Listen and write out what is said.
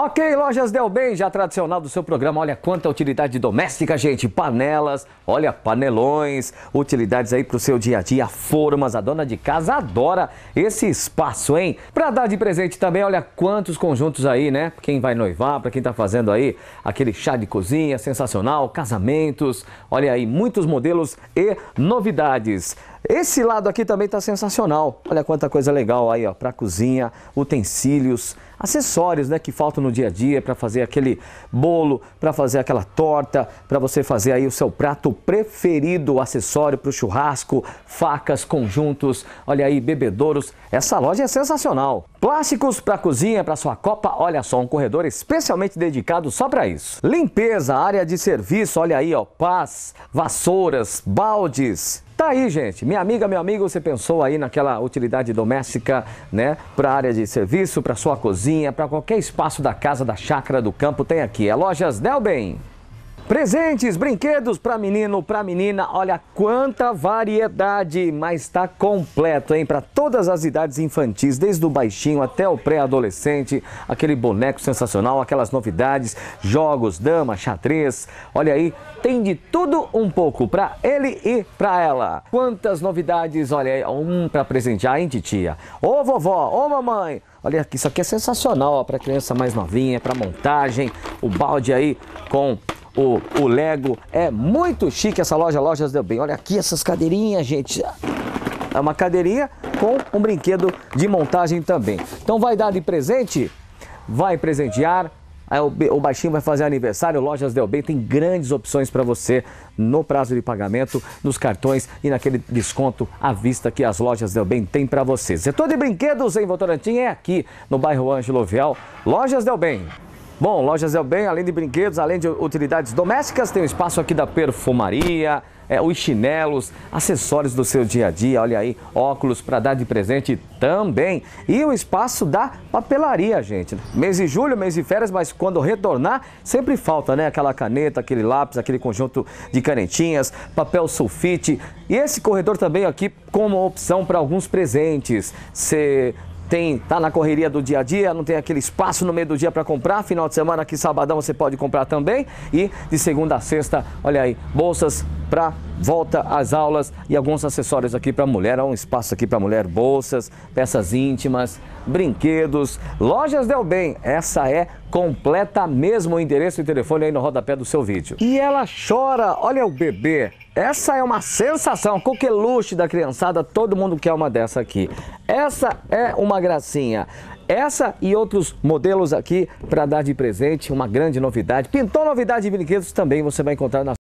Ok, Lojas Del Bem, já tradicional do seu programa. Olha quanta utilidade doméstica, gente. Panelas, olha, panelões, utilidades aí pro seu dia a dia, formas. A dona de casa adora esse espaço, hein? Pra dar de presente também, olha quantos conjuntos aí, né? Quem vai noivar, pra quem tá fazendo aí aquele chá de cozinha sensacional, casamentos. Olha aí, muitos modelos e novidades. Esse lado aqui também está sensacional. Olha quanta coisa legal aí, ó, para cozinha, utensílios, acessórios, né, que faltam no dia a dia para fazer aquele bolo, para fazer aquela torta, para você fazer aí o seu prato preferido, acessório para o churrasco, facas, conjuntos, olha aí bebedouros. Essa loja é sensacional. Plásticos para cozinha, para sua copa, olha só, um corredor especialmente dedicado só para isso. Limpeza, área de serviço, olha aí, ó, pás, vassouras, baldes, Tá aí, gente. Minha amiga, meu amigo, você pensou aí naquela utilidade doméstica, né? Para área de serviço, para sua cozinha, para qualquer espaço da casa, da chácara, do campo, tem aqui. É Lojas Delbem. Presentes, brinquedos para menino, para menina, olha quanta variedade, mas está completo, hein? Para todas as idades infantis, desde o baixinho até o pré-adolescente, aquele boneco sensacional, aquelas novidades, jogos, dama, xadrez, olha aí, tem de tudo um pouco para ele e para ela. Quantas novidades, olha aí, um para presentear, hein, titia? Ô vovó, ô mamãe, Olha aqui, isso aqui é sensacional para criança mais novinha, para montagem. O balde aí com o, o Lego. É muito chique essa loja, Lojas Del Bem. Olha aqui essas cadeirinhas, gente. É uma cadeirinha com um brinquedo de montagem também. Então vai dar de presente? Vai presentear. Aí o baixinho vai fazer aniversário, Lojas Del Bem tem grandes opções para você no prazo de pagamento, nos cartões e naquele desconto à vista que as Lojas Del Bem tem para você. Setor de brinquedos em Votorantim é aqui, no bairro Ângelo Vial, Lojas Del Bem. Bom, Lojas El Bem, além de brinquedos, além de utilidades domésticas, tem o espaço aqui da perfumaria, é, os chinelos, acessórios do seu dia a dia, olha aí, óculos para dar de presente também. E o espaço da papelaria, gente. Mês de julho, mês de férias, mas quando retornar, sempre falta, né? Aquela caneta, aquele lápis, aquele conjunto de canetinhas, papel sulfite. E esse corredor também aqui como opção para alguns presentes. Você tem tá na correria do dia a dia, não tem aquele espaço no meio do dia para comprar, final de semana aqui sabadão você pode comprar também e de segunda a sexta, olha aí, bolsas para volta às aulas e alguns acessórios aqui para mulher, há um espaço aqui para mulher, bolsas, peças íntimas, brinquedos, lojas Del Bem, essa é completa mesmo o endereço e telefone aí no rodapé do seu vídeo. E ela chora, olha o bebê, essa é uma sensação, coqueluche da criançada, todo mundo quer uma dessa aqui. Essa é uma gracinha. Essa e outros modelos aqui para dar de presente, uma grande novidade. Pintou novidade de brinquedos também você vai encontrar na